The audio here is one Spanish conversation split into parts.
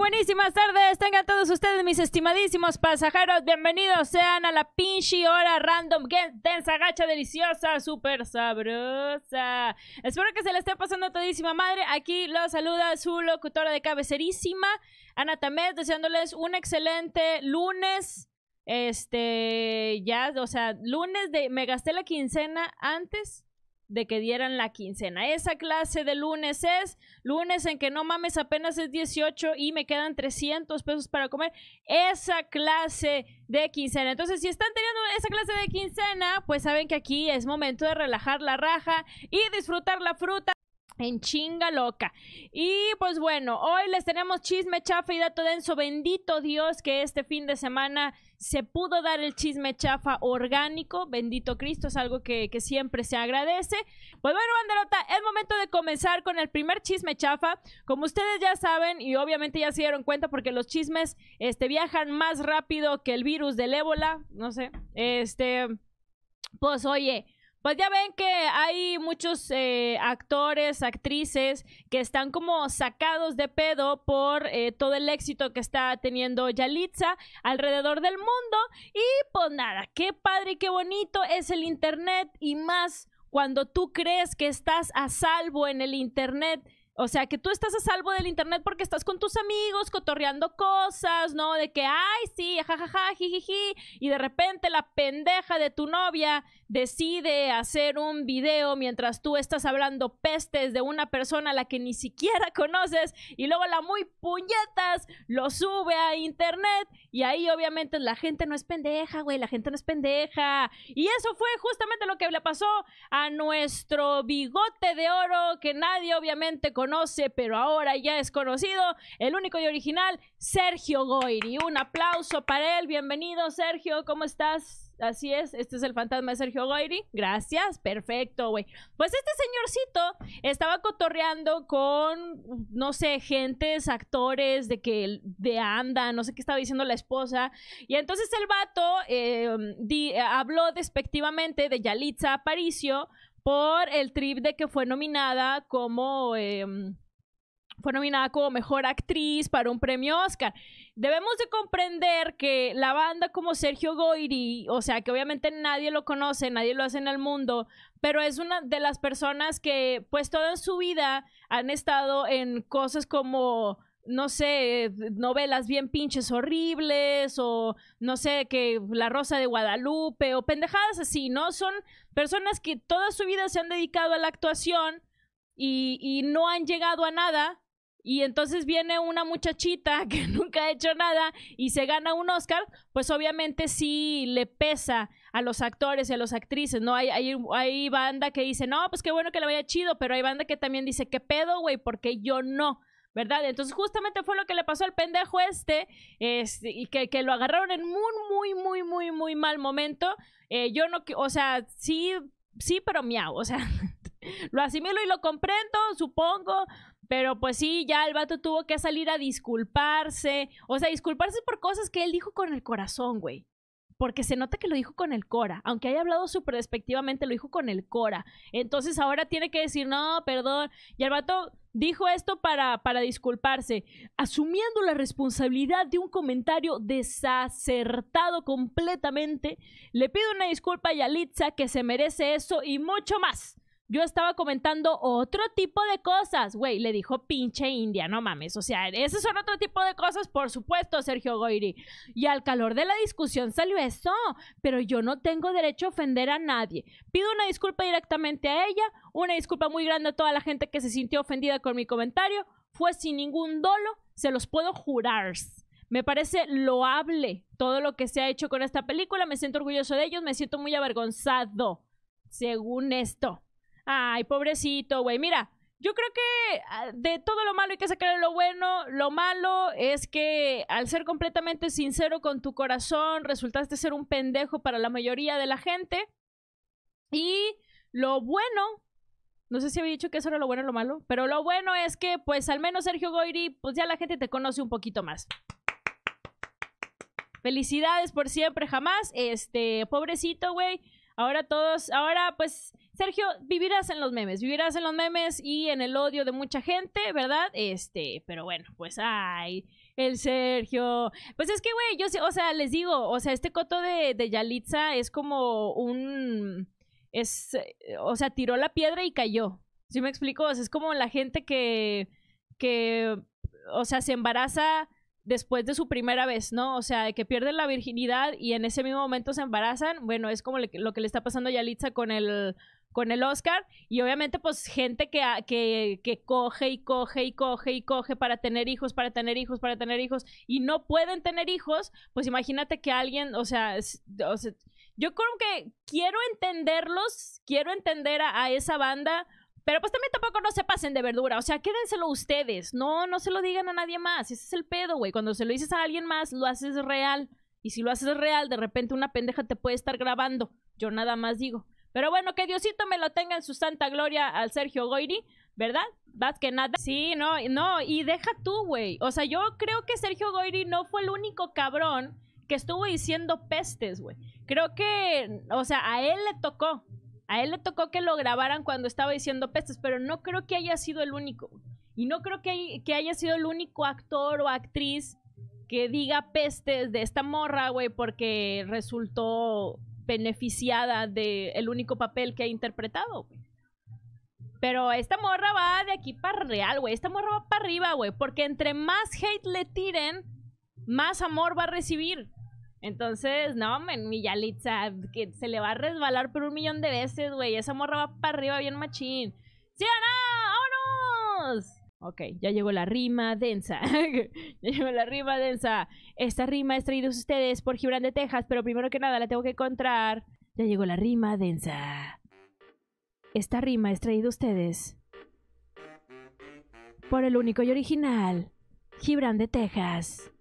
buenísimas tardes. Tengan todos ustedes, mis estimadísimos pasajeros. Bienvenidos sean a la pinche hora random, densa, gacha, deliciosa, súper sabrosa. Espero que se la esté pasando todísima madre. Aquí los saluda su locutora de cabecerísima, Ana Tamés, deseándoles un excelente lunes. Este, ya, o sea, lunes de. Me gasté la quincena antes de que dieran la quincena. Esa clase de lunes es lunes en que no mames, apenas es 18 y me quedan 300 pesos para comer. Esa clase de quincena. Entonces, si están teniendo esa clase de quincena, pues saben que aquí es momento de relajar la raja y disfrutar la fruta en chinga loca. Y pues bueno, hoy les tenemos chisme, chafa y dato denso. Bendito Dios que este fin de semana se pudo dar el chisme chafa orgánico, bendito Cristo, es algo que, que, siempre se agradece. Pues bueno, banderota, es momento de comenzar con el primer chisme chafa. Como ustedes ya saben, y obviamente ya se dieron cuenta porque los chismes este, viajan más rápido que el virus del ébola, no sé, este, pues oye, pues ya ven que hay muchos eh, actores, actrices que están como sacados de pedo por eh, todo el éxito que está teniendo Yalitza alrededor del mundo. Y pues nada, qué padre y qué bonito es el Internet y más cuando tú crees que estás a salvo en el Internet o sea, que tú estás a salvo del internet porque estás con tus amigos cotorreando cosas, ¿no? De que, ay, sí, jajaja, jijiji. Y de repente la pendeja de tu novia decide hacer un video mientras tú estás hablando pestes de una persona a la que ni siquiera conoces. Y luego la muy puñetas lo sube a internet. Y ahí, obviamente, la gente no es pendeja, güey. La gente no es pendeja. Y eso fue justamente lo que le pasó a nuestro bigote de oro que nadie, obviamente, conoce sé, pero ahora ya es conocido, el único y original, Sergio Goiri. Un aplauso para él. Bienvenido, Sergio. ¿Cómo estás? Así es, este es el fantasma de Sergio Goiri. Gracias, perfecto, güey. Pues este señorcito estaba cotorreando con, no sé, gentes, actores de que de anda, no sé qué estaba diciendo la esposa. Y entonces el vato eh, habló despectivamente de Yalitza Aparicio por el trip de que fue nominada como... Em, fue nominada como mejor actriz para un premio Oscar. Debemos de comprender que la banda como Sergio goiri o sea, que obviamente nadie lo conoce, nadie lo hace en el mundo, pero es una de las personas que pues toda su vida han estado en cosas como no sé, eh, novelas bien pinches horribles o no sé, que La Rosa de Guadalupe o pendejadas así, ¿no? Son personas que toda su vida se han dedicado a la actuación y, y no han llegado a nada. Y entonces viene una muchachita que nunca ha hecho nada y se gana un Oscar, pues obviamente sí le pesa a los actores y a las actrices, ¿no? Hay, hay, hay banda que dice, no, pues qué bueno que le vaya chido, pero hay banda que también dice, ¿qué pedo, güey? Porque yo no. ¿verdad? Entonces justamente fue lo que le pasó al pendejo este, este y que, lo agarraron en muy, muy, muy, muy, muy mal momento. Eh, yo no, o sea, sí, sí, pero miau, o sea, lo asimilo y lo comprendo, supongo, pero pues sí, ya el vato tuvo que salir a disculparse, o sea, disculparse por cosas que él dijo con el corazón, güey porque se nota que lo dijo con el Cora, aunque haya hablado súper despectivamente, lo dijo con el Cora. Entonces ahora tiene que decir, no, perdón. Y el vato dijo esto para, para disculparse, asumiendo la responsabilidad de un comentario desacertado completamente. Le pido una disculpa a Yalitza, que se merece eso y mucho más yo estaba comentando otro tipo de cosas, güey, le dijo pinche India, no mames, o sea, esos son otro tipo de cosas, por supuesto, Sergio Goiri. Y al calor de la discusión salió eso, pero yo no tengo derecho a ofender a nadie. Pido una disculpa directamente a ella, una disculpa muy grande a toda la gente que se sintió ofendida con mi comentario, fue sin ningún dolo, se los puedo jurar. Me parece loable todo lo que se ha hecho con esta película, me siento orgulloso de ellos, me siento muy avergonzado, según esto. Ay, pobrecito, güey. Mira, yo creo que ah, de todo lo malo hay que sacar lo bueno. Lo malo es que al ser completamente sincero con tu corazón, resultaste ser un pendejo para la mayoría de la gente. Y lo bueno, no sé si había dicho que eso era lo bueno o lo malo, pero lo bueno es que pues al menos Sergio Goiri, pues ya la gente te conoce un poquito más. Felicidades por siempre, jamás. Este, pobrecito, güey. Ahora todos, ahora pues Sergio, vivirás en los memes, vivirás en los memes y en el odio de mucha gente, ¿verdad? Este, pero bueno, pues ay, el Sergio. Pues es que, güey, yo sé, o sea, les digo, o sea, este coto de, de Yalitza es como un. Es, o sea, tiró la piedra y cayó. ¿Sí me explico? O sea, es como la gente que, que, o sea, se embaraza después de su primera vez, ¿no? O sea, que pierden la virginidad y en ese mismo momento se embarazan. Bueno, es como lo que le está pasando a Yalitza con el con el Oscar y obviamente pues gente que, que, que, coge y coge y coge y coge para tener hijos, para tener hijos, para tener hijos y no pueden tener hijos, pues imagínate que alguien, o sea, o yo creo que quiero entenderlos, quiero entender a, esa banda, pero pues también tampoco no se pasen de verdura. O sea, quédenselo ustedes. No, no se lo digan a nadie más. Ese es el pedo, güey. Cuando se lo dices a alguien más, lo haces real. Y si lo haces real, de repente una pendeja te puede estar grabando. Yo nada más digo. Pero bueno, que Diosito me lo tenga en su santa gloria al Sergio Goiri, ¿verdad? Más que nada. Sí, no, no, y deja tú, güey. O sea, yo creo que Sergio Goiri no fue el único cabrón que estuvo diciendo pestes, güey. Creo que, o sea, a él le tocó. A él le tocó que lo grabaran cuando estaba diciendo pestes, pero no creo que haya sido el único. Y no creo que, que haya sido el único actor o actriz que diga pestes de esta morra, güey, porque resultó beneficiada del el único papel que ha interpretado, Pero esta morra va de aquí para real, güey. Esta morra va para arriba, güey. Porque entre más hate le tiren, más amor va a recibir. Entonces, no, men, mi Yalitza, que se le va a resbalar por un millón de veces, güey. Esa morra va para arriba bien machín. ¿Sí no? ¡Vámonos! Ok, ya llegó la rima densa. ya llegó la rima densa. Esta rima es traída ustedes por Gibran de Texas, pero primero que nada la tengo que encontrar. Ya llegó la rima densa. Esta rima es traída ustedes por el único y original, Gibran de Texas.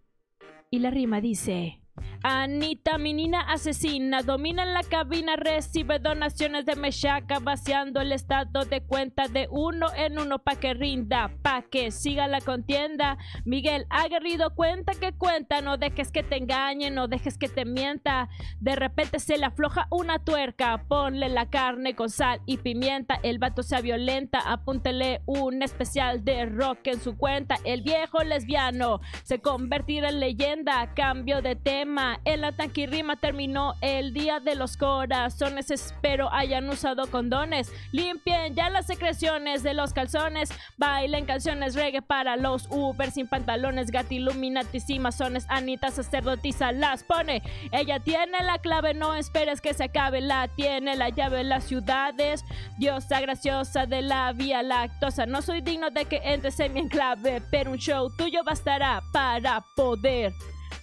Y la rima dice... Anita, minina asesina, domina en la cabina, recibe donaciones de mexaca vaciando el estado de cuenta de uno en uno pa' que rinda, pa' que siga la contienda. Miguel Aguerrido, cuenta que cuenta, no dejes que te engañe, no dejes que te mienta. De repente se le afloja una tuerca, ponle la carne con sal y pimienta, el vato sea violenta, apúntele un especial de rock en su cuenta, el viejo lesbiano se convertirá en leyenda, cambio de tema el En la rima terminó el Día de los Corazones. Espero hayan usado condones. Limpien ya las secreciones de los calzones. Bailen canciones reggae para los Uber sin pantalones. Gatiluminatis y masones. Anita sacerdotisa las pone. Ella tiene la clave, no esperes que se acabe. La tiene la llave las ciudades. Diosa graciosa de la vía lactosa. No soy digno de que entres en mi enclave, pero un show tuyo bastará para poder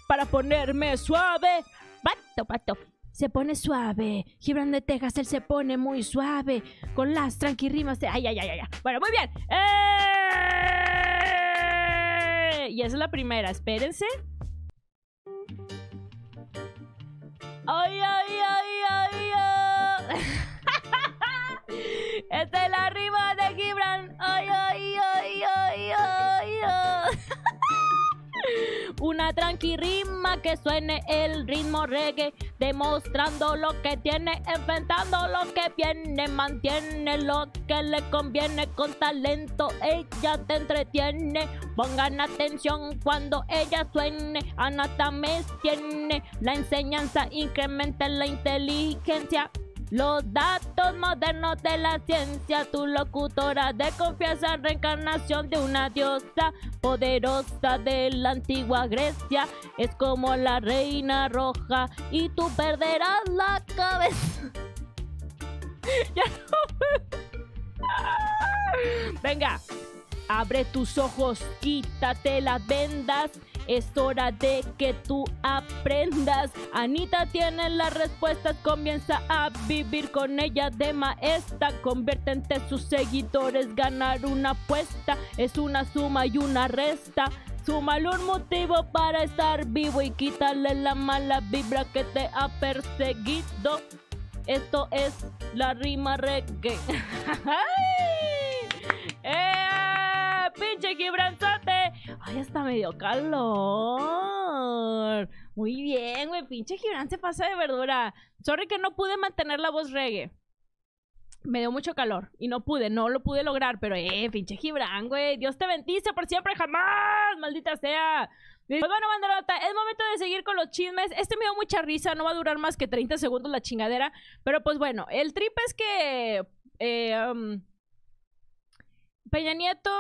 para ponerme suave. Pato, pato. Se pone suave. Gibran de Texas, él se pone muy suave. Con las tranquirrimas de. Ay, ay, ay, ay. Bueno, muy bien. ¡Eh! Y esa es la primera. Espérense. ¡Ay, ay, ay, ay! ay! Esta es la Una tranqui rima que suene el ritmo reggae, demostrando lo que tiene, enfrentando lo que viene, mantiene lo que le conviene, con talento ella te entretiene. Pongan atención cuando ella suene, me tiene la enseñanza, incrementa la inteligencia. Los datos modernos de la ciencia, tu locutora de confianza, reencarnación de una diosa poderosa de la antigua Grecia, es como la reina roja y tú perderás la cabeza. Venga, abre tus ojos, quítate las vendas es hora de que tú aprendas. Anita tiene las respuestas, comienza a vivir con ella de maestra. Conviértete sus seguidores, ganar una apuesta. Es una suma y una resta. Súmale un motivo para estar vivo y quitarle la mala vibra que te ha perseguido. Esto es la rima reggae. pinche Gibranzote. Ay, hasta medio calor. Muy bien, güey. Pinche Gibran se pasa de verdura. Sorry que no pude mantener la voz reggae. Me dio mucho calor y no pude, no lo pude lograr, pero eh, pinche Gibran, güey. Dios te bendice por siempre, jamás, maldita sea. Pues bueno, banderota, es momento de seguir con los chismes. Este me dio mucha risa, no va a durar más que 30 segundos la chingadera. Pero pues bueno, el trip es que. Eh, um, Peña Nieto,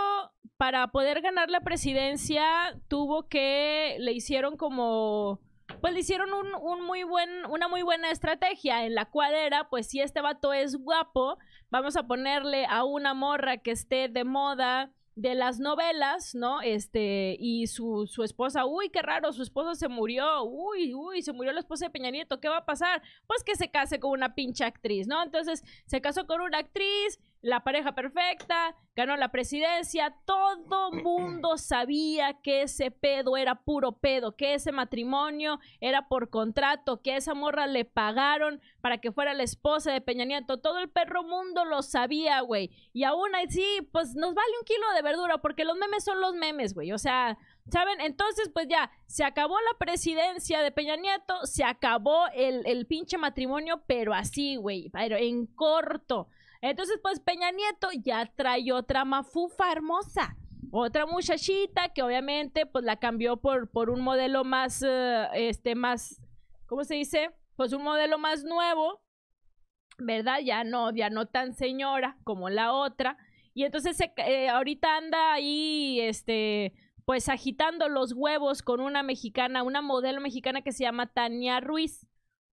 para poder ganar la presidencia, tuvo que, le hicieron como, pues le hicieron un, muy buen, una muy buena estrategia en la cual era, pues si este vato es guapo, vamos a ponerle a una morra que esté de moda de las novelas, ¿no? Este, y su, su esposa, uy, qué raro, su esposa se murió, uy, uy, se murió la esposa de Peña Nieto, ¿qué va a pasar? Pues que se case con una pinche actriz, ¿no? Entonces, se casó con una actriz, la pareja perfecta, ganó la presidencia, todo mundo sabía que ese pedo era puro pedo, que ese matrimonio era por contrato, que esa morra le pagaron para que fuera la esposa de Peña Nieto, todo el perro mundo lo sabía, güey. Y aún así, pues nos vale un kilo de verdura, porque los memes son los memes, güey, o sea... ¿Saben? Entonces, pues ya, se acabó la presidencia de Peña Nieto, se acabó el, el pinche matrimonio, pero así, güey, pero en corto. Entonces, pues Peña Nieto ya trae otra mafufa hermosa. Otra muchachita que obviamente pues la cambió por, por un modelo más, eh, este, más, ¿cómo se dice? Pues un modelo más nuevo, ¿verdad? Ya no, ya no tan señora como la otra. Y entonces eh, ahorita anda ahí, este, pues agitando los huevos con una mexicana, una modelo mexicana que se llama Tania Ruiz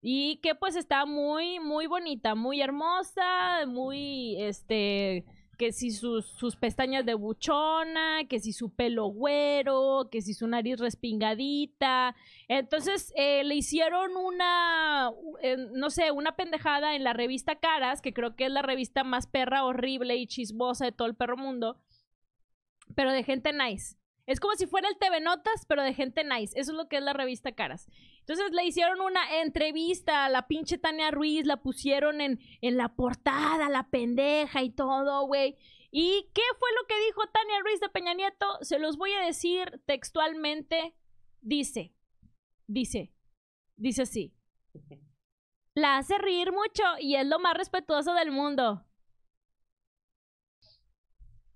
y que pues está muy, muy bonita, muy hermosa, muy, este, que si sus, sus pestañas de buchona, que si su pelo güero, que si su nariz respingadita. Entonces eh, le hicieron una, eh, no sé, una pendejada en la revista Caras, que creo que es la revista más perra horrible y chismosa de todo el perro mundo, pero de gente nice. Es como si fuera el TV Notas, pero de gente nice. Eso es lo que es la revista Caras. Entonces le hicieron una entrevista a la pinche Tania Ruiz, la pusieron en, en la portada, la pendeja y todo, güey. ¿Y qué fue lo que dijo Tania Ruiz de Peña Nieto? Se los voy a decir textualmente. Dice, dice, dice así. La hace reír mucho y es lo más respetuoso del mundo.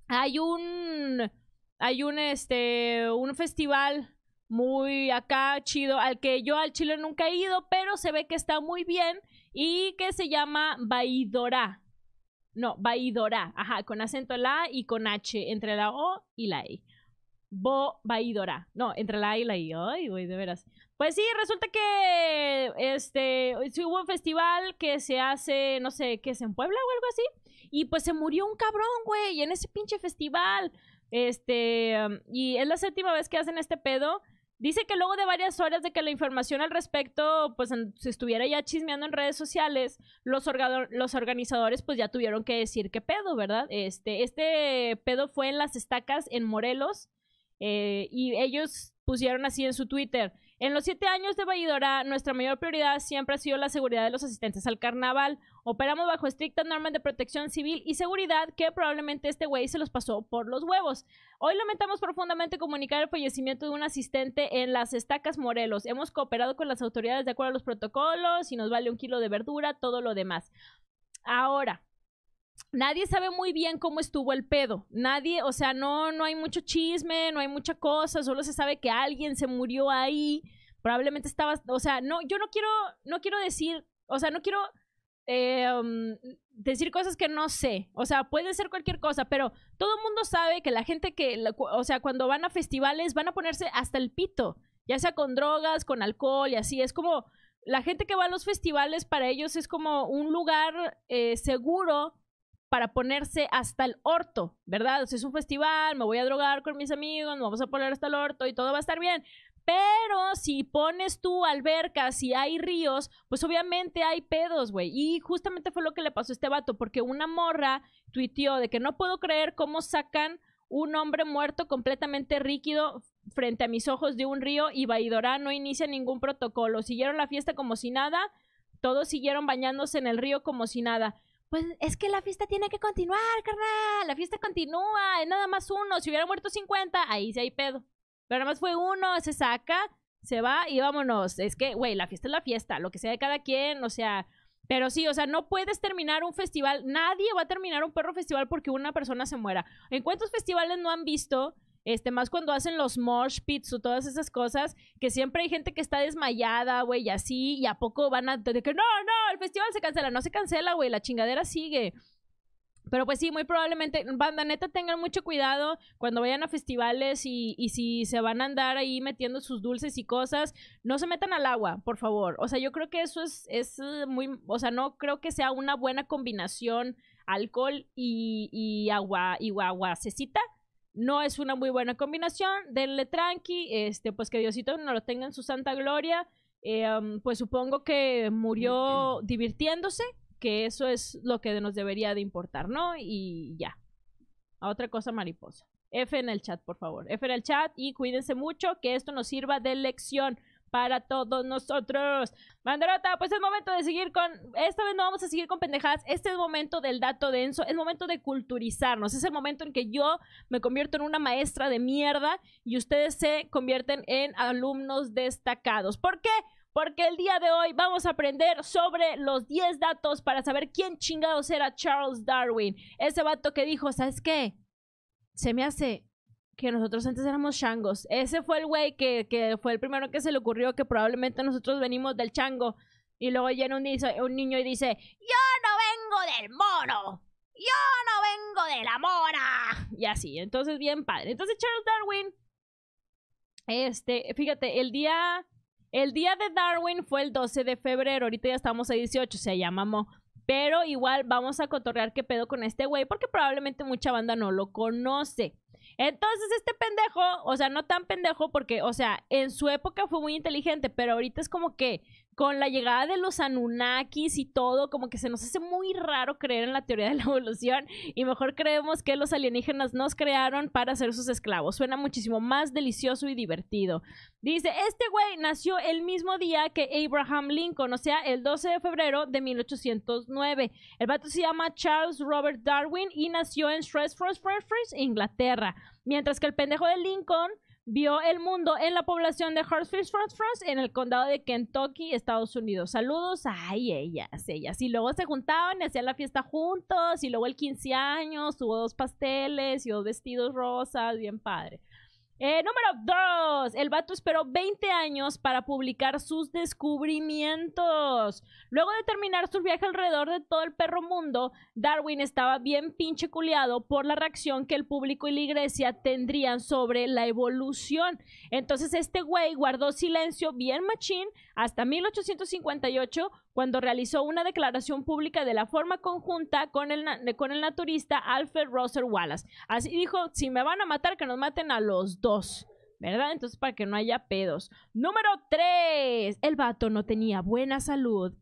Hay un hay un, este, un festival muy acá chido al que yo al Chile nunca he ido, pero se ve que está muy bien y que se llama Baidora. No, Baidora, ajá, con acento la y con H, entre la O y la I. E. Bo Baidora. No, entre la A y la I. Ay, güey, de veras. Pues sí, resulta que este hubo un festival que se hace, no sé, que es en Puebla o algo así. Y pues se murió un cabrón, güey, en ese pinche festival. Este, y es la séptima vez que hacen este pedo. Dice que luego de varias horas de que la información al respecto pues se estuviera ya chismeando en redes sociales, los, organizadores pues ya tuvieron que decir qué pedo, ¿verdad? Este, este pedo fue en las estacas en Morelos eh, y ellos pusieron así en su Twitter. En los siete años de Valladora, nuestra mayor prioridad siempre ha sido la seguridad de los asistentes al carnaval. Operamos bajo estrictas normas de protección civil y seguridad que probablemente este güey se los pasó por los huevos. Hoy lamentamos profundamente comunicar el fallecimiento de un asistente en las estacas Morelos. Hemos cooperado con las autoridades de acuerdo a los protocolos y nos vale un kilo de verdura, todo lo demás. Ahora, nadie sabe muy bien cómo estuvo el pedo. Nadie, o sea, no, no hay mucho chisme, no hay mucha cosa, solo se sabe que alguien se murió ahí. Probablemente estaba, o sea, no, yo no quiero, no quiero decir, o sea, no quiero eh, decir cosas que no sé. O sea, puede ser cualquier cosa, pero todo el mundo sabe que la gente que, o sea, cuando van a festivales van a ponerse hasta el pito, ya sea con drogas, con alcohol y así. Es como, la gente que va a los festivales para ellos es como un lugar eh, seguro para ponerse hasta el orto, ¿verdad? O sea, es un festival, me voy a drogar con mis amigos, Me vamos a poner hasta el orto y todo va a estar bien. Pero si pones tú albercas y hay ríos, pues obviamente hay pedos, güey. Y justamente fue lo que le pasó a este vato, porque una morra tuiteó de que no puedo creer cómo sacan un hombre muerto completamente ríquido frente a mis ojos de un río y Baidora no inicia ningún protocolo. Siguieron la fiesta como si nada, todos siguieron bañándose en el río como si nada pues es que la fiesta tiene que continuar, carnal. La fiesta continúa, es nada más uno. Si hubiera muerto 50, ahí sí hay pedo. Pero nada más fue uno, se saca, se va y vámonos. Es que, güey, la fiesta es la fiesta, lo que sea de cada quien, o sea, pero sí, o sea, no puedes terminar un festival, nadie va a terminar un perro festival porque una persona se muera. ¿En cuántos festivales no han visto? Este, más cuando hacen los mosh pits o todas esas cosas, que siempre hay gente que está desmayada, güey, y así, y a poco van a de que no, no, el festival se cancela, no se cancela, güey, la chingadera sigue. Pero pues sí, muy probablemente, banda neta, tengan mucho cuidado cuando vayan a festivales y, y, si se van a andar ahí metiendo sus dulces y cosas, no se metan al agua, por favor. O sea, yo creo que eso es, es eh, muy, o sea, no creo que sea una buena combinación alcohol y, y agua y guaguasecita. No es una muy buena combinación. Denle tranqui, este, pues que Diosito no lo tenga en su santa gloria. Eh, mm, pues supongo que murió divirtiéndose que eso es lo que nos debería de importar, ¿no? Y ya. A otra cosa mariposa. F en el chat, por favor. F en el chat y cuídense mucho, que esto nos sirva de lección para todos nosotros. Banderota, pues es momento de seguir con. Esta vez no vamos a seguir con pendejadas. Este es el momento del dato denso. Es momento de culturizarnos. Es el momento en que yo me convierto en una maestra de mierda y ustedes se convierten en alumnos destacados. ¿Por qué? porque el día de hoy vamos a aprender sobre los 10 datos para saber quién chingados era Charles Darwin. Ese vato que dijo, ¿sabes qué? Se me hace que nosotros antes éramos changos. Ese fue el güey que, que fue el primero que se le ocurrió que probablemente nosotros venimos del chango. Y luego llega un, un niño y dice, yo no vengo del mono yo no vengo de la mora. Y así, entonces bien padre. Entonces Charles Darwin, este, fíjate, el día el día de Darwin fue el 12 de febrero, ahorita ya estamos a 18, se llamamos, Pero igual vamos a cotorrear qué pedo con este güey, porque probablemente mucha banda no lo conoce. Entonces, este pendejo, o sea, no tan pendejo, porque, o sea, en su época fue muy inteligente, pero ahorita es como que con la llegada de los Anunnakis y todo, como que se nos hace muy raro creer en la teoría de la evolución y mejor creemos que los alienígenas nos crearon para ser sus esclavos. Suena muchísimo más delicioso y divertido. Dice, este güey nació el mismo día que Abraham Lincoln, o sea, el 12 de febrero de 1809. El vato se llama Charles Robert Darwin y nació en Shrewsbury, Inglaterra. Mientras que el pendejo de Lincoln vio el mundo en la población de Hartsfield, en el condado de Kentucky, Estados Unidos. Saludos, ay, ellas, ellas. Y luego se juntaban hacían la fiesta juntos, y luego el 15 años, tuvo dos pasteles y dos vestidos rosas, bien padre. Eh, número 2. El vato esperó 20 años para publicar sus descubrimientos. Luego de terminar su viaje alrededor de todo el perro mundo, Darwin estaba bien pinche culiado por la reacción que el público y la iglesia tendrían sobre la evolución. Entonces este güey guardó silencio bien machín hasta 1858, cuando realizó una declaración pública de la forma conjunta con el, con el naturista Alfred Russell Wallace. Así dijo, si me van a matar, que nos maten a los dos. ¿verdad? Entonces, para que no haya pedos. Número 3. El vato no tenía buena salud.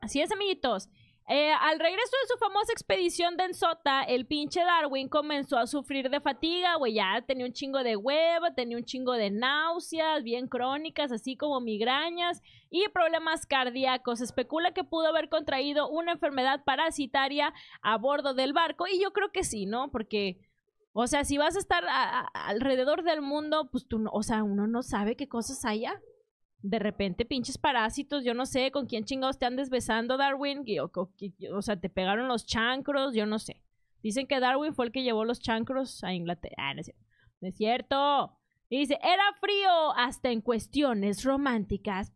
Así es, amiguitos. Eh, al regreso de su famosa expedición de Enzota, el pinche Darwin comenzó a sufrir de fatiga, güey, ya tenía un chingo de hueva, tenía un chingo de náuseas, bien crónicas, así como migrañas y problemas cardíacos. Se especula que pudo haber contraído una enfermedad parasitaria a bordo del barco y yo creo que sí, ¿no? Porque... O sea, si vas a estar alrededor del mundo, pues tú, o sea, uno no sabe qué cosas haya de repente pinches parásitos, yo no sé con quién chingados te andes besando, Darwin, o, sea, te pegaron los chancros, yo no sé. Dicen que Darwin fue el que llevó los chancros a Inglaterra. Ah, no es cierto. es cierto. Y dice, era frío hasta en cuestiones románticas.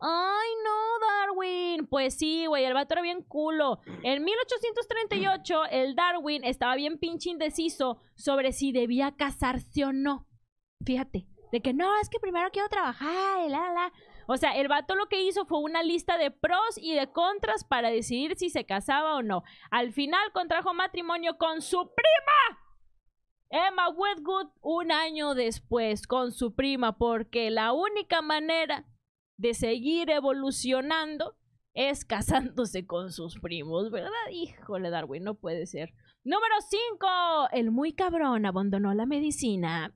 Ay, no, Darwin. Pues sí, güey, el vato era bien culo. En 1838, el Darwin estaba bien pinche indeciso sobre si debía casarse o no. Fíjate, de que no, es que primero quiero trabajar, y la, la. O sea, el vato lo que hizo fue una lista de pros y de contras para decidir si se casaba o no. Al final contrajo matrimonio con su prima. Emma Woodgood un año después con su prima, porque la única manera de seguir evolucionando es casándose con sus primos, ¿verdad? Híjole, Darwin, no puede ser. Número 5. El muy cabrón abandonó la medicina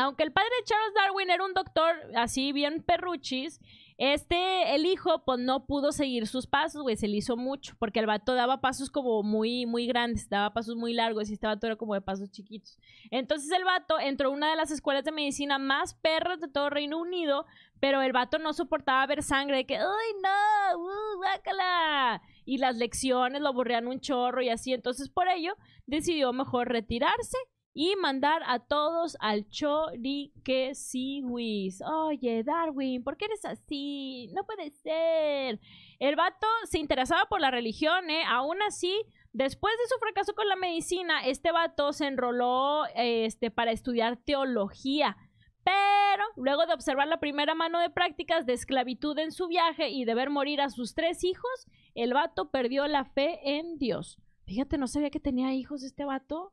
Aunque el padre de Charles Darwin era un doctor así bien perruchis, este, el hijo, pues no pudo seguir sus pasos, güey, se le hizo mucho, porque el vato daba pasos como muy, muy grandes, daba pasos muy largos y este vato era como de pasos chiquitos. Entonces el vato entró a una de las escuelas de medicina más perras de todo Reino Unido, pero el vato no soportaba ver sangre, de que, ¡ay, no! ¡Uh, bácala! Y las lecciones lo borreaban un chorro y así, entonces por ello decidió mejor retirarse y mandar a todos al choriquesiwis. Oye, Darwin, ¿por qué eres así? No puede ser. El vato se interesaba por la religión, ¿eh? Aún así, después de su fracaso con la medicina, este vato se enroló este, para estudiar teología. Pero luego de observar la primera mano de prácticas de esclavitud en su viaje y de ver morir a sus tres hijos, el vato perdió la fe en Dios. Fíjate, no sabía que tenía hijos este vato.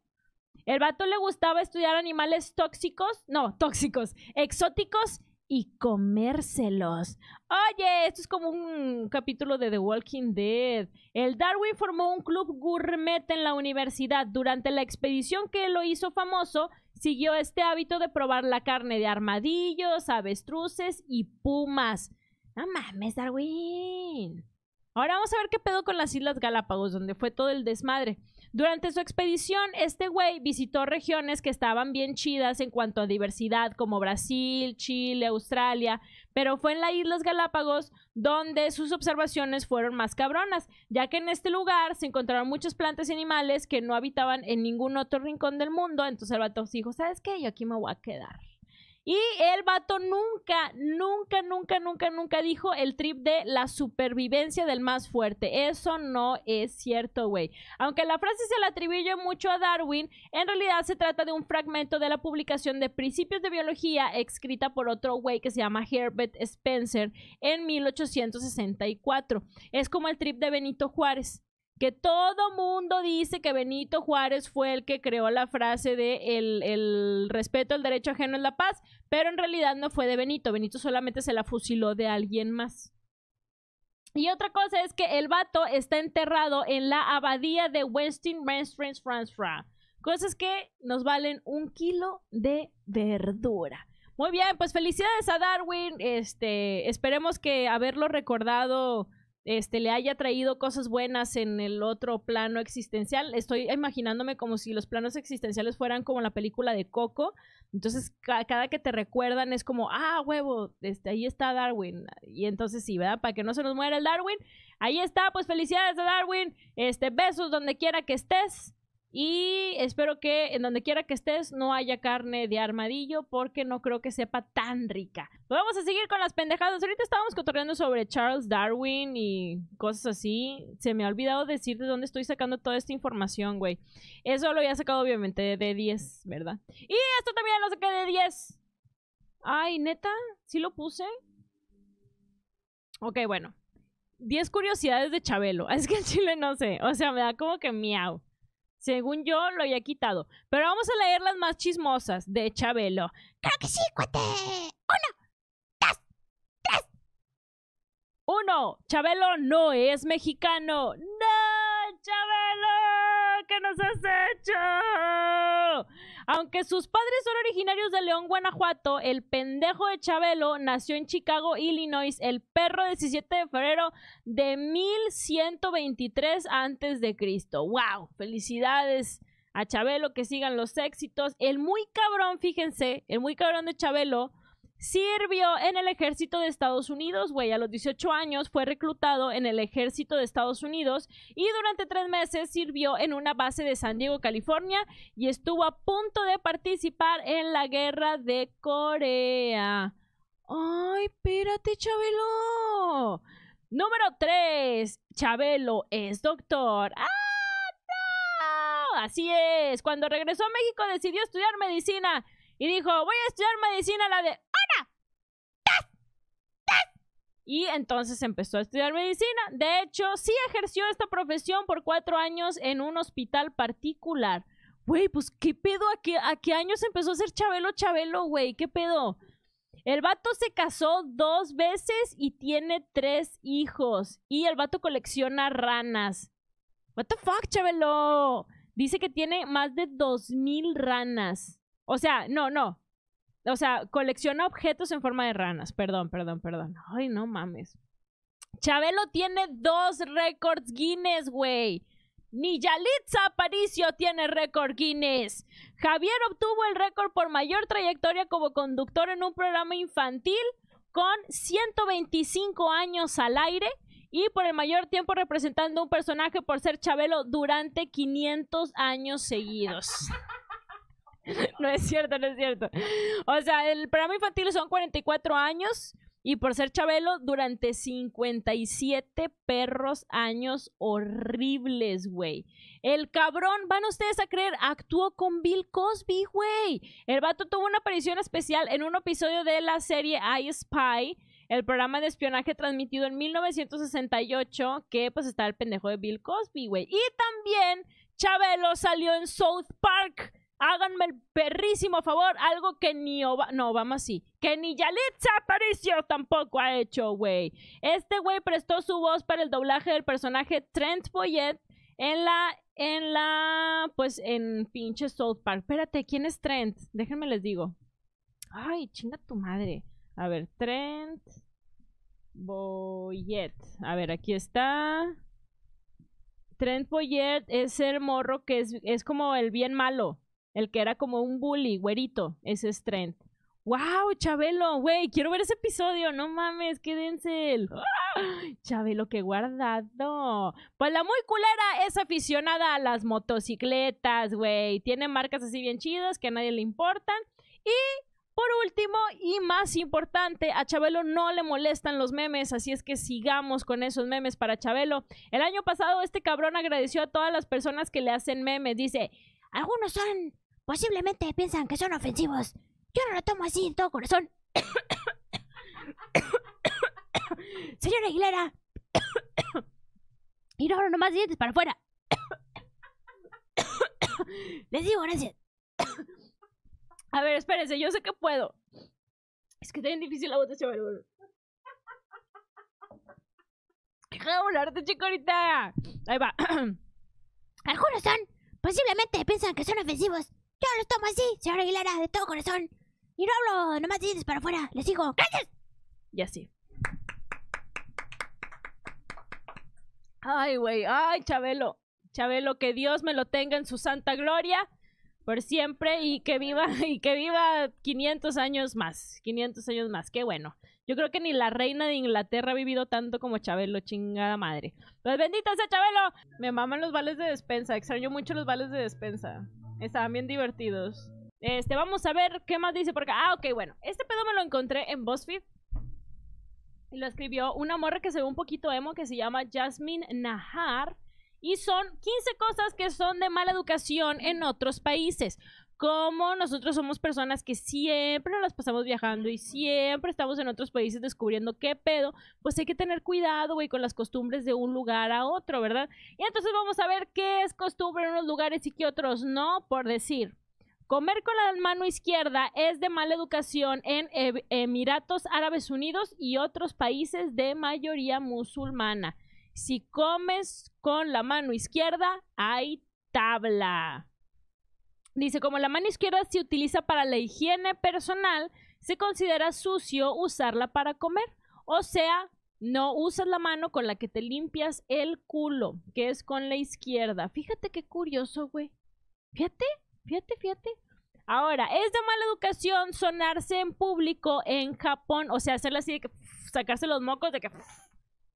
El vato le gustaba estudiar animales tóxicos, no, tóxicos, exóticos y comérselos. Oye, esto es como un capítulo de The Walking Dead. El Darwin formó un club gourmet en la universidad. Durante la expedición que lo hizo famoso, siguió este hábito de probar la carne de armadillos, avestruces y pumas. No mames, Darwin. Ahora vamos a ver qué pedo con las Islas Galápagos, donde fue todo el desmadre. Durante su expedición, este güey visitó regiones que estaban bien chidas en cuanto a diversidad, como Brasil, Chile, Australia, pero fue en las Islas Galápagos donde sus observaciones fueron más cabronas, ya que en este lugar se encontraron muchas plantas y animales que no habitaban en ningún otro rincón del mundo, entonces el vato dijo, ¿sabes qué? Yo aquí me voy a quedar. Y el vato nunca, nunca, nunca, nunca, nunca dijo el trip de la supervivencia del más fuerte. Eso no es cierto, güey. Aunque la frase se la atribuye mucho a Darwin, en realidad se trata de un fragmento de la publicación de Principios de Biología escrita por otro güey que se llama Herbert Spencer en 1864. Es como el trip de Benito Juárez que todo mundo dice que Benito Juárez fue el que creó la frase de el, respeto al derecho ajeno en la paz, pero en realidad no fue de Benito, Benito solamente se la fusiló de alguien más. Y otra cosa es que el vato está enterrado en la abadía de westin France France, Cosas que nos valen un kilo de verdura. Muy bien, pues felicidades a Darwin. Este, esperemos que haberlo recordado este, le haya traído cosas buenas en el otro plano existencial. Estoy imaginándome como si los planos existenciales fueran como la película de Coco. Entonces, cada que te recuerdan es como, ah, huevo, este, ahí está Darwin. Y entonces sí, ¿verdad? Para que no se nos muera el Darwin. Ahí está, pues felicidades a Darwin. Este, besos donde quiera que estés. Y espero que en donde quiera que estés no haya carne de armadillo porque no creo que sepa tan rica. Vamos a seguir con las pendejadas. Ahorita estábamos cotorreando sobre Charles Darwin y cosas así. Se me ha olvidado decir de dónde estoy sacando toda esta información, güey. Eso lo había sacado obviamente de 10, ¿verdad? Y esto también lo saqué de 10. Ay, neta, sí lo puse. Ok, bueno. 10 curiosidades de Chabelo. Es que en Chile no sé. O sea, me da como que miau. Según yo, lo había quitado. Pero vamos a leer las más chismosas de Chabelo. Creo que sí, cuate! ¡Uno! ¡Dos! ¡Tres! ¡Uno! ¡Chabelo no es mexicano! ¡No! ¡Chabelo! ¿Qué nos has hecho? Aunque sus padres son originarios de León, Guanajuato, el pendejo de Chabelo nació en Chicago, Illinois, el perro 17 de febrero de 1123 antes de Cristo. ¡Wow! Felicidades a Chabelo, que sigan los éxitos. El muy cabrón, fíjense, el muy cabrón de Chabelo Sirvió en el ejército de Estados Unidos, güey. A los 18 años fue reclutado en el ejército de Estados Unidos y durante tres meses sirvió en una base de San Diego, California, y estuvo a punto de participar en la guerra de Corea. ¡Ay, espérate, Chabelo! Número 3. Chabelo es doctor. ¡Ah! Así es. Cuando regresó a México decidió estudiar medicina y dijo, voy a estudiar medicina la de y entonces empezó a estudiar medicina. De hecho, sí ejerció esta profesión por cuatro años en un hospital particular. Güey, pues qué pedo, ¿A qué, ¿a qué años empezó a ser Chabelo Chabelo, güey? ¿Qué pedo? El vato se casó dos veces y tiene tres hijos. Y el vato colecciona ranas. What the fuck, Chabelo? Dice que tiene más de dos mil ranas. O sea, no, no. O sea, colecciona objetos en forma de ranas. Perdón, perdón, perdón. Ay, no mames. Chabelo tiene dos récords Guinness, güey. Ni Yalitza Aparicio tiene récord Guinness. Javier obtuvo el récord por mayor trayectoria como conductor en un programa infantil con 125 años al aire y por el mayor tiempo representando un personaje por ser Chabelo durante 500 años seguidos. no es cierto, no es cierto. O sea, el programa infantil son 44 años y por ser Chabelo, durante 57 perros años horribles, güey. El cabrón, van ustedes a creer, actuó con Bill Cosby, güey. El vato tuvo una aparición especial en un episodio de la serie I Spy el programa de espionaje transmitido en 1968, que pues está el pendejo de Bill Cosby, güey. Y también Chabelo salió en South Park háganme el perrísimo favor, algo que ni Obama, no, vamos así, que ni Yalitza apareció tampoco ha hecho, güey. Este güey prestó su voz para el doblaje del personaje Trent Boyett en la, en la, pues en pinche South Park. Espérate, ¿quién es Trent? Déjenme les digo. Ay, chinga tu madre. A ver, Trent Boyet. A ver, aquí está. Trent Boyet es el morro que es, es como el bien malo el que era como un bully, güerito, ese es Trent. ¡Wow, Chabelo! Güey, quiero ver ese episodio, no mames, quédense. él. ¡Ah! Chabelo, qué guardado. Pues la muy culera es aficionada a las motocicletas, güey. Tiene marcas así bien chidas que a nadie le importan. Y por último y más importante, a Chabelo no le molestan los memes, así es que sigamos con esos memes para Chabelo. El año pasado este cabrón agradeció a todas las personas que le hacen memes, dice, algunos son Posiblemente piensan que son ofensivos. Yo no lo tomo así en todo corazón. Señora Aguilera. y no, nomás dientes para afuera. Les digo gracias. A ver, espérense, yo sé que puedo. Es que está bien difícil la votación, hermano. de volarte, chico, ahorita. Ahí va. Algunos son. Posiblemente piensan que son ofensivos. Yo los tomo así, señora Aguilera, de todo corazón. Y no hablo nomás dices para afuera. Les digo, ¡gracias! Y así. Ay, güey, ay, Chabelo. Chabelo, que Dios me lo tenga en su santa gloria por siempre y que viva y que viva 500 años más, 500 años más, qué bueno. Yo creo que ni la reina de Inglaterra ha vivido tanto como Chabelo, chingada madre. Pues bendita sea Chabelo. Me maman los vales de despensa, extraño mucho los vales de despensa. Estaban bien divertidos. Este, vamos a ver qué más dice porque Ah, ok, bueno. Este pedo me lo encontré en BuzzFeed. Y lo escribió una morra que se ve un poquito emo que se llama Jasmine Nahar. Y son 15 cosas que son de mala educación en otros países. Como nosotros somos personas que siempre nos pasamos viajando y siempre estamos en otros países descubriendo qué pedo, pues hay que tener cuidado, güey, con las costumbres de un lugar a otro, ¿verdad? Y entonces vamos a ver qué es costumbre en unos lugares y qué otros no, por decir. Comer con la mano izquierda es de mala educación en Emiratos Árabes Unidos y otros países de mayoría musulmana. Si comes con la mano izquierda, hay tabla. Dice, como la mano izquierda se utiliza para la higiene personal, se considera sucio usarla para comer. O sea, no usas la mano con la que te limpias el culo, que es con la izquierda. Fíjate qué curioso, güey. Fíjate, fíjate, fíjate. Ahora, es de mala educación sonarse en público en Japón, o sea, hacerle así de que sacarse los mocos de que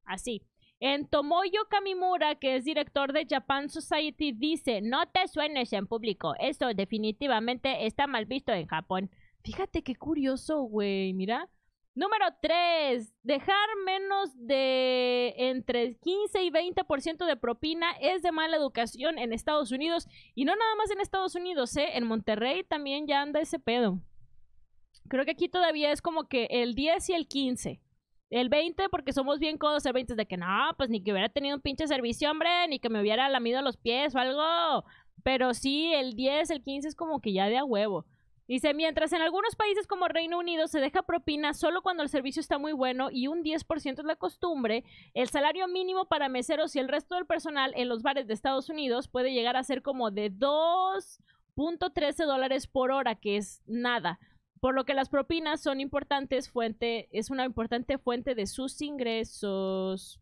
así. En Tomoyo Kamimura, que es director de Japan Society, dice, no te suenes en público, Esto definitivamente está mal visto en Japón. Fíjate qué curioso, güey, mira. Número 3. Dejar menos de entre 15 y 20% de propina es de mala educación en Estados Unidos. Y no nada más en Estados Unidos, ¿eh? En Monterrey también ya anda ese pedo. Creo que aquí todavía es como que el 10 y el 15 el 20 porque somos bien codos el 20 es de que no, pues ni que hubiera tenido un pinche servicio, hombre, ni que me hubiera lamido los pies o algo. Pero sí, el 10, el 15 es como que ya de a huevo. Dice, mientras en algunos países como Reino Unido se deja propina solo cuando el servicio está muy bueno y un 10% es la costumbre, el salario mínimo para meseros y el resto del personal en los bares de Estados Unidos puede llegar a ser como de 2.13 dólares por hora, que es nada por lo que las propinas son importantes fuente, es una importante fuente de sus ingresos.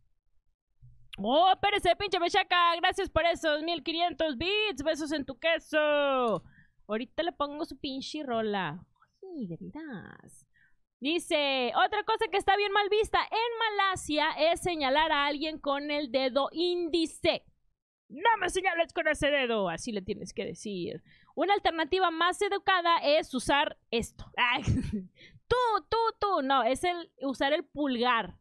Oh, espérese, pinche mechaca, gracias por esos 1500 bits, besos en tu queso. Ahorita le pongo su pinche rola. de Dice, otra cosa que está bien mal vista en Malasia es señalar a alguien con el dedo índice. No me señales con ese dedo, así le tienes que decir. Una alternativa más educada es usar esto. tú, tú, tú, no, es el usar el pulgar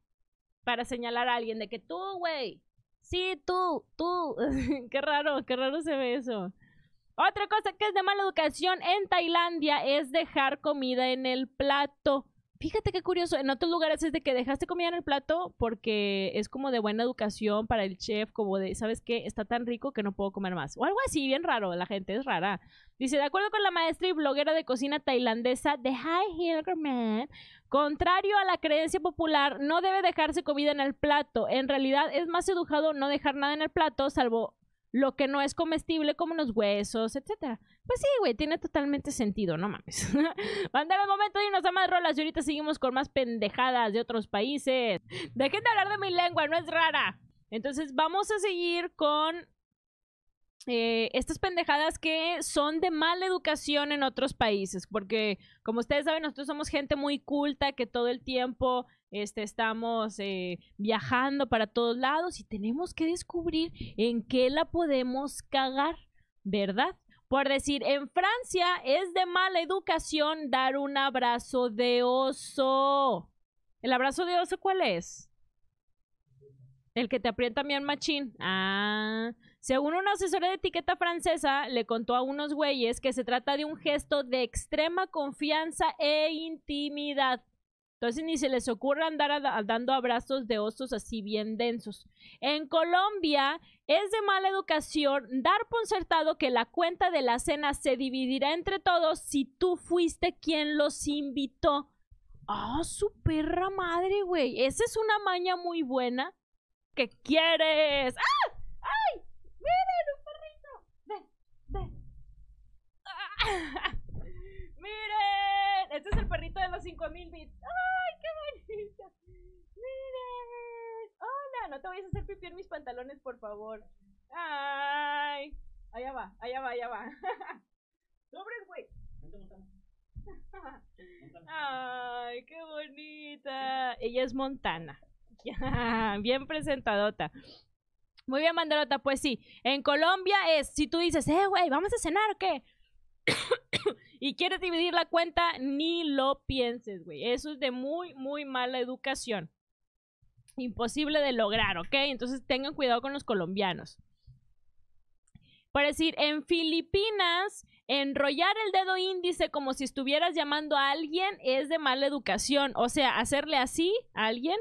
para señalar a alguien de que tú, güey, sí, tú, tú. qué raro, qué raro se ve eso. Otra cosa que es de mala educación en Tailandia es dejar comida en el plato. Fíjate qué curioso, en otros lugares es de que dejaste comida en el plato porque es como de buena educación para el chef, como de, ¿sabes qué? Está tan rico que no puedo comer más. O algo así, bien raro, la gente es rara. Dice, de acuerdo con la maestra y bloguera de cocina tailandesa de High Hilgerman, contrario a la creencia popular, no debe dejarse comida en el plato. En realidad es más educado no dejar nada en el plato, salvo lo que no es comestible como los huesos, etcétera. Pues sí, güey, tiene totalmente sentido, no mames. Mandar el momento y nos da más rolas y ahorita seguimos con más pendejadas de otros países. Dejen de hablar de mi lengua, no es rara. Entonces vamos a seguir con eh, estas pendejadas que son de mala educación en otros países, porque como ustedes saben, nosotros somos gente muy culta que todo el tiempo este, estamos eh, viajando para todos lados y tenemos que descubrir en qué la podemos cagar, ¿verdad? Por decir, en Francia es de mala educación dar un abrazo de oso. ¿El abrazo de oso cuál es? El que te aprieta bien machín. Ah, según una asesora de etiqueta francesa, le contó a unos güeyes que se trata de un gesto de extrema confianza e intimidad. Entonces ni se les ocurra andar dando abrazos de osos así bien densos. En Colombia es de mala educación dar por concertado que la cuenta de la cena se dividirá entre todos si tú fuiste quien los invitó. ¡Ah, oh, su perra madre, güey! Esa es una maña muy buena. ¿Qué quieres? ¡Ah! ¡Miren, un perrito! ¡Ven, ven! ¡Miren! Este es el perrito de los 5000 bits. ¡Ay, qué bonita. ¡Miren! ¡Hola! No te vayas a hacer pipí en mis pantalones, por favor. ¡Ay! Allá va, allá va, allá va. el güey! ¡Ay, qué bonita! Ella es Montana. Bien presentadota. Muy bien, Mandarota, pues sí. En Colombia es, si tú dices, eh, güey, vamos a cenar o qué? y quieres dividir la cuenta, ni lo pienses, güey. Eso es de muy, muy mala educación. Imposible de lograr, ¿ok? Entonces tengan cuidado con los colombianos. Para decir, en Filipinas, enrollar el dedo índice como si estuvieras llamando a alguien es de mala educación. O sea, hacerle así a alguien,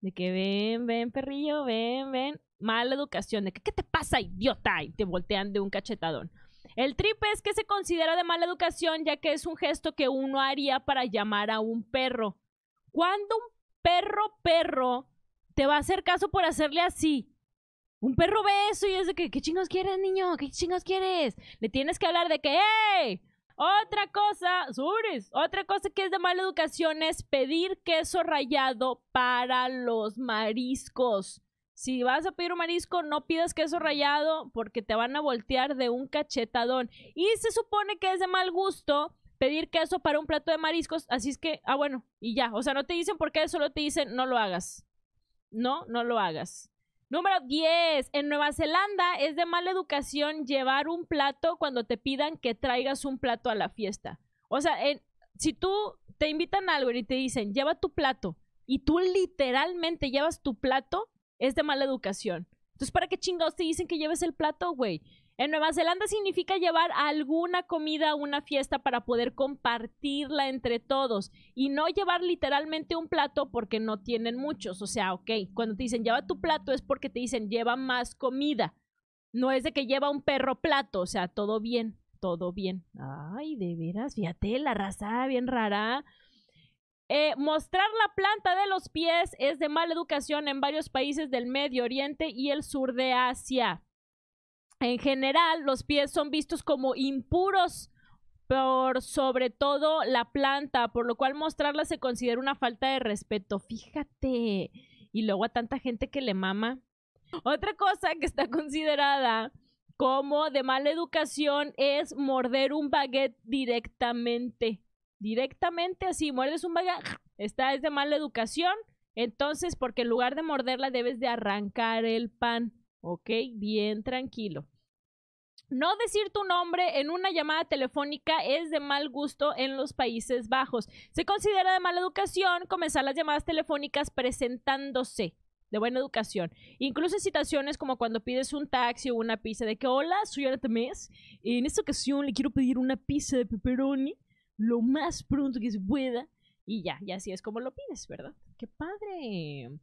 de que ven, ven, perrillo, ven, ven, mala educación, de ¿qué te pasa, idiota? Y te voltean de un cachetadón. El tripe es que se considera de mala educación ya que es un gesto que uno haría para llamar a un perro. ¿Cuándo un perro, perro, te va a hacer caso por hacerle así? Un perro ve eso y es de que, ¿qué chingos quieres, niño? ¿Qué chingos quieres? Le tienes que hablar de que, ¡eh! Otra cosa, Zuris, otra cosa que es de mala educación es pedir queso rayado para los mariscos. Si vas a pedir un marisco, no pidas queso rallado porque te van a voltear de un cachetadón. Y se supone que es de mal gusto pedir queso para un plato de mariscos, así es que, ah, bueno, y ya. O sea, no te dicen por qué, solo te dicen no lo hagas. No, no lo hagas. Número 10. En Nueva Zelanda es de mala educación llevar un plato cuando te pidan que traigas un plato a la fiesta. O sea, si tú te invitan a algo y te dicen, lleva tu plato, y tú literalmente llevas tu plato, es de mala educación. Entonces, ¿para qué chingados te dicen que lleves el plato, güey? En Nueva Zelanda significa llevar alguna comida a una fiesta para poder compartirla entre todos y no llevar literalmente un plato porque no tienen muchos. O sea, ok, cuando te dicen lleva tu plato es porque te dicen lleva más comida. No es de que lleva un perro plato, o sea, todo bien, todo bien. Ay, de veras, fíjate, la raza bien rara. Eh, mostrar la planta de los pies es de mala educación en varios países del Medio Oriente y el sur de Asia. En general, los pies son vistos como impuros por sobre todo la planta, por lo cual mostrarla se considera una falta de respeto. Fíjate. Y luego a tanta gente que le mama. Otra cosa que está considerada como de mala educación es morder un baguette directamente. Directamente así, muerdes un bagaje está es de mala educación. Entonces, porque en lugar de morderla debes de arrancar el pan, ¿ok? Bien tranquilo. No decir tu nombre en una llamada telefónica es de mal gusto en los Países Bajos. Se considera de mala educación comenzar las llamadas telefónicas presentándose de buena educación. Incluso en situaciones como cuando pides un taxi o una pizza de que, hola, soy Temes en esta ocasión le quiero pedir una pizza de pepperoni lo más pronto que se pueda y ya, y así es como lo pides, ¿verdad? ¡Qué padre!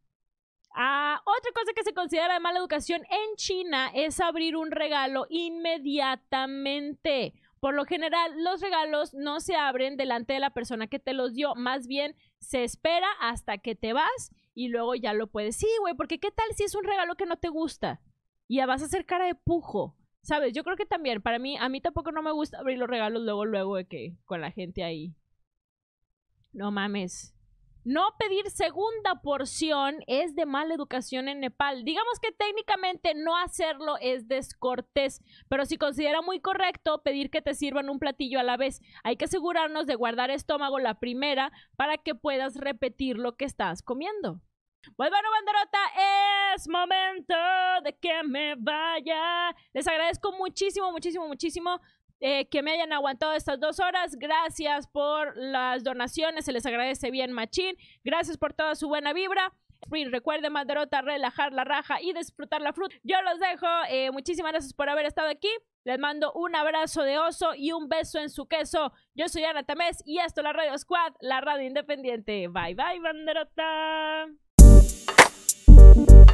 Ah, otra cosa que se considera de mala educación en China es abrir un regalo inmediatamente. Por lo general, los regalos no se abren delante de la persona que te los dio, más bien se espera hasta que te vas y luego ya lo puedes. Sí, güey, porque ¿qué tal si es un regalo que no te gusta? Y ya vas a hacer cara de pujo. ¿sabes? Yo creo que también, para mí, a mí tampoco no me gusta abrir los regalos luego, luego de que con la gente ahí. No mames. No pedir segunda porción es de mala educación en Nepal. Digamos que técnicamente no hacerlo es descortés, pero si considera muy correcto pedir que te sirvan un platillo a la vez, hay que asegurarnos de guardar estómago la primera para que puedas repetir lo que estás comiendo. Bueno, bueno banderota, es momento de que me vaya. Les agradezco muchísimo, muchísimo, muchísimo eh, que me hayan aguantado estas dos horas. Gracias por las donaciones, se les agradece bien, Machín. Gracias por toda su buena vibra. Recuerden, banderota, relajar la raja y disfrutar la fruta. Yo los dejo. Eh, muchísimas gracias por haber estado aquí. Les mando un abrazo de oso y un beso en su queso. Yo soy Ana Tamés y esto es la Radio Squad, la radio independiente. Bye, bye, banderota. Thank you.